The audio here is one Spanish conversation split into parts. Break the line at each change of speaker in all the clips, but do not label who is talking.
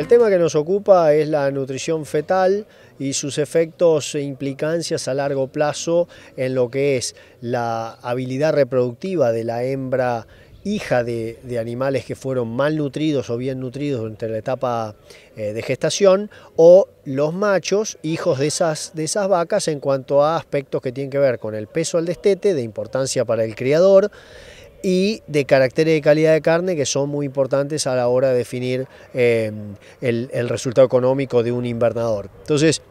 El tema que nos ocupa es la nutrición fetal y sus efectos e implicancias a largo plazo en lo que es la habilidad reproductiva de la hembra hija de, animales que fueron mal nutridos o bien nutridos durante la etapa eh, de gestación, o los machos, hijos de esas, de esas vacas, en cuanto a aspectos que tienen que ver con el peso al destete, de importancia para el criador, y de carácter de calidad de carne que son muy importantes a la hora de definir eh, el, resultado económico de un invernador. Entonces,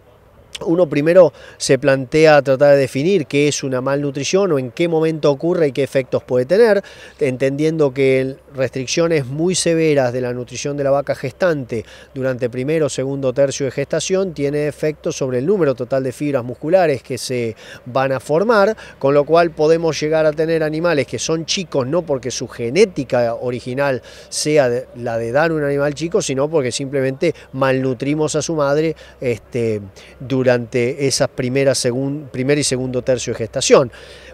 uno primero se plantea tratar de definir qué es una malnutrición o en qué momento ocurre y qué efectos puede tener, entendiendo que restricciones muy severas de la nutrición de la vaca gestante durante primero, segundo, tercio de gestación tiene efectos sobre el número total de fibras musculares que se van a formar, con lo cual podemos llegar a tener animales que son chicos no porque su genética original sea la de dar un animal chico, sino porque simplemente malnutrimos a su madre este, durante durante esas primeras, primer y segundo tercio de gestación.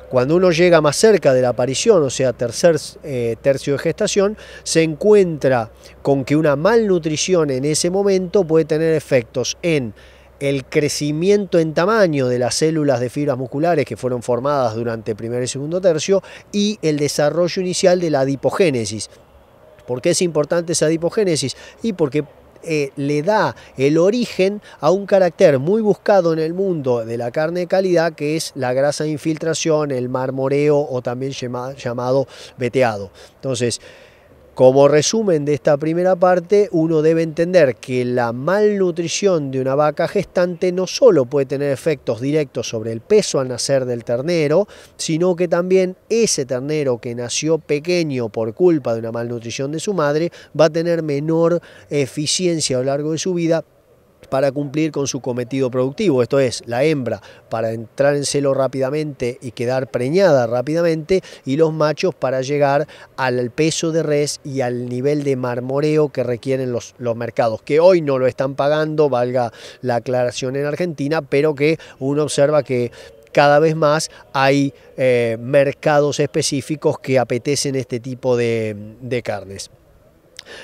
Cuando uno llega más cerca de la aparición, o sea, tercer eh, tercio de gestación, se encuentra con que una malnutrición en ese momento puede tener efectos en el crecimiento en tamaño de las células de fibras musculares que fueron formadas durante primer y segundo tercio y el desarrollo inicial de la adipogénesis. ¿Por qué es importante esa adipogénesis? Y porque eh, le da el origen a un carácter muy buscado en el mundo de la carne de calidad, que es la grasa de infiltración, el marmoreo o también llamado veteado. Entonces, como resumen de esta primera parte, uno debe entender que la malnutrición de una vaca gestante no solo puede tener efectos directos sobre el peso al nacer del ternero, sino que también ese ternero que nació pequeño por culpa de una malnutrición de su madre va a tener menor eficiencia a lo largo de su vida para cumplir con su cometido productivo, esto es, la hembra para entrar en celo rápidamente y quedar preñada rápidamente y los machos para llegar al peso de res y al nivel de marmoreo que requieren los, mercados, que hoy no lo están pagando, valga la aclaración en Argentina, pero que uno observa que cada vez más hay eh, mercados específicos que apetecen este tipo de carnes.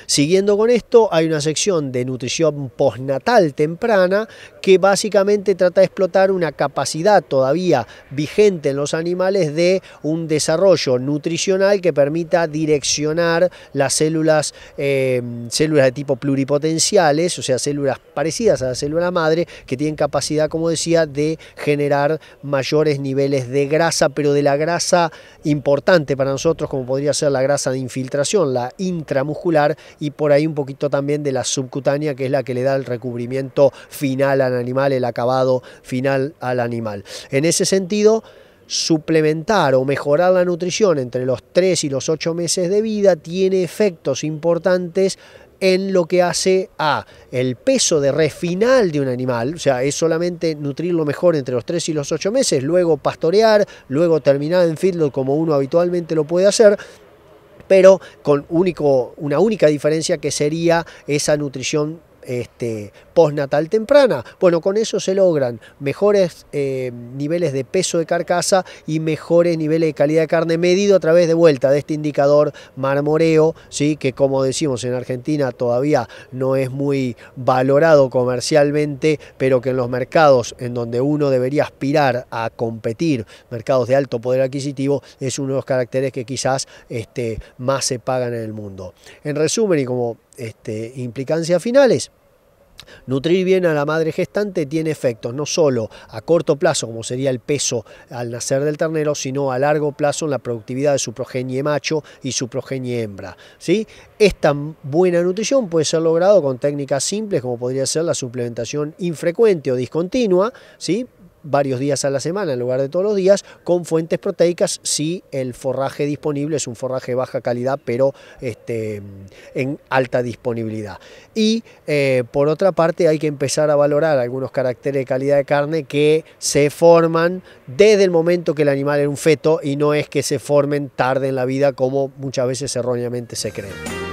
Siguiendo con esto, hay una sección de nutrición postnatal temprana que básicamente trata de explotar una capacidad todavía vigente en los animales de un desarrollo nutricional que permita direccionar las células, eh, células de tipo pluripotenciales, o sea, células parecidas a la célula madre, que tienen capacidad, como decía, de generar mayores niveles de grasa, pero de la grasa importante para nosotros, como podría ser la grasa de infiltración, la intramuscular, y por ahí un poquito también de la subcutánea, que es la que le da el recubrimiento final al animal, el acabado final al animal. En ese sentido, suplementar o mejorar la nutrición entre los 3 y los 8 meses de vida tiene efectos importantes en lo que hace a el peso de refinal de un animal, o sea, es solamente nutrirlo mejor entre los 3 y los 8 meses, luego pastorear, luego terminar en feedlot como uno habitualmente lo puede hacer, pero con único, una única diferencia que sería esa nutrición este, postnatal temprana. Bueno, con eso se logran mejores eh, niveles de peso de carcasa y mejores niveles de calidad de carne medido a través de vuelta de este indicador marmoreo, ¿sí? que como decimos en Argentina todavía no es muy valorado comercialmente, pero que en los mercados en donde uno debería aspirar a competir, mercados de alto poder adquisitivo, es uno de los caracteres que quizás este, más se pagan en el mundo. En resumen, y como este, implicancias finales. Nutrir bien a la madre gestante tiene efectos no solo a corto plazo, como sería el peso al nacer del ternero, sino a largo plazo en la productividad de su progenie macho y su progenie hembra. ¿sí? Esta buena nutrición puede ser logrado con técnicas simples, como podría ser la suplementación infrecuente o discontinua, ¿sí? varios días a la semana en lugar de todos los días con fuentes proteicas si el forraje disponible es un forraje de baja calidad pero este, en alta disponibilidad. Y eh, por otra parte hay que empezar a valorar algunos caracteres de calidad de carne que se forman desde el momento que el animal era un feto y no es que se formen tarde en la vida como muchas veces erróneamente se cree.